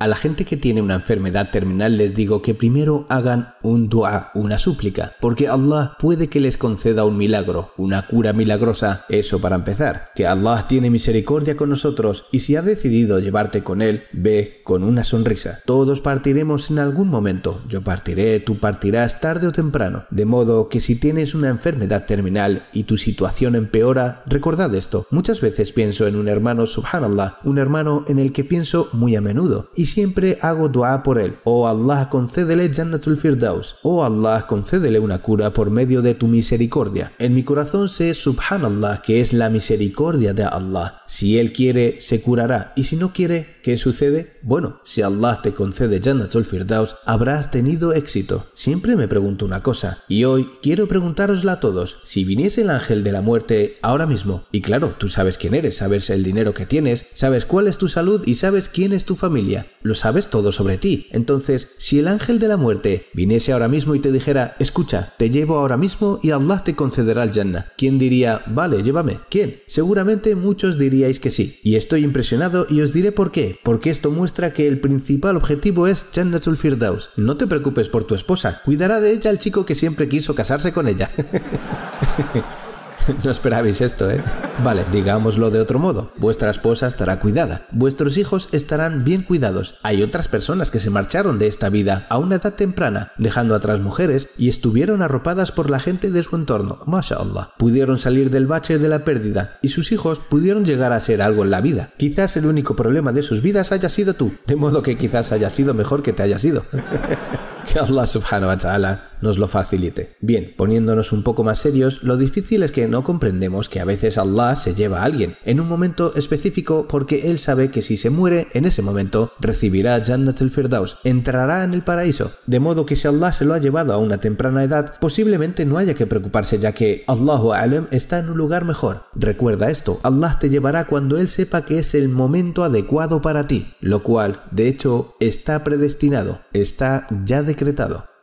A la gente que tiene una enfermedad terminal les digo que primero hagan un dua, una súplica, porque Allah puede que les conceda un milagro, una cura milagrosa, eso para empezar. Que Allah tiene misericordia con nosotros y si ha decidido llevarte con él, ve con una sonrisa. Todos partiremos en algún momento, yo partiré, tú partirás tarde o temprano. De modo que si tienes una enfermedad terminal y tu situación empeora, recordad esto. Muchas veces pienso en un hermano, subhanallah, un hermano en el que pienso muy a menudo. Y siempre hago dua por él. Oh Allah, concédele Jannatul Firdaus. Oh Allah, concédele una cura por medio de tu misericordia. En mi corazón sé Subhanallah, que es la misericordia de Allah. Si él quiere, se curará, y si no quiere, ¿Qué sucede? Bueno, si Allah te concede Jannatul Firdaus, habrás tenido éxito. Siempre me pregunto una cosa, y hoy quiero preguntárosla a todos. Si viniese el ángel de la muerte ahora mismo, y claro, tú sabes quién eres, sabes el dinero que tienes, sabes cuál es tu salud y sabes quién es tu familia, lo sabes todo sobre ti. Entonces, si el ángel de la muerte viniese ahora mismo y te dijera, escucha, te llevo ahora mismo y Allah te concederá el Jannah, ¿quién diría, vale, llévame? ¿Quién? Seguramente muchos diríais que sí. Y estoy impresionado y os diré por qué porque esto muestra que el principal objetivo es Jannatul Firdaus. No te preocupes por tu esposa, cuidará de ella el chico que siempre quiso casarse con ella. No esperabais esto, ¿eh? Vale, digámoslo de otro modo. Vuestra esposa estará cuidada. Vuestros hijos estarán bien cuidados. Hay otras personas que se marcharon de esta vida a una edad temprana, dejando atrás mujeres y estuvieron arropadas por la gente de su entorno. Masha'Allah. Pudieron salir del bache de la pérdida y sus hijos pudieron llegar a ser algo en la vida. Quizás el único problema de sus vidas haya sido tú. De modo que quizás haya sido mejor que te haya sido. que Allah subhanahu wa ta'ala nos lo facilite. Bien, poniéndonos un poco más serios, lo difícil es que no comprendemos que a veces Allah se lleva a alguien en un momento específico porque él sabe que si se muere en ese momento recibirá Jannat el Firdaus, entrará en el paraíso. De modo que si Allah se lo ha llevado a una temprana edad, posiblemente no haya que preocuparse ya que Allahu está en un lugar mejor. Recuerda esto, Allah te llevará cuando él sepa que es el momento adecuado para ti, lo cual, de hecho, está predestinado, está ya decretado.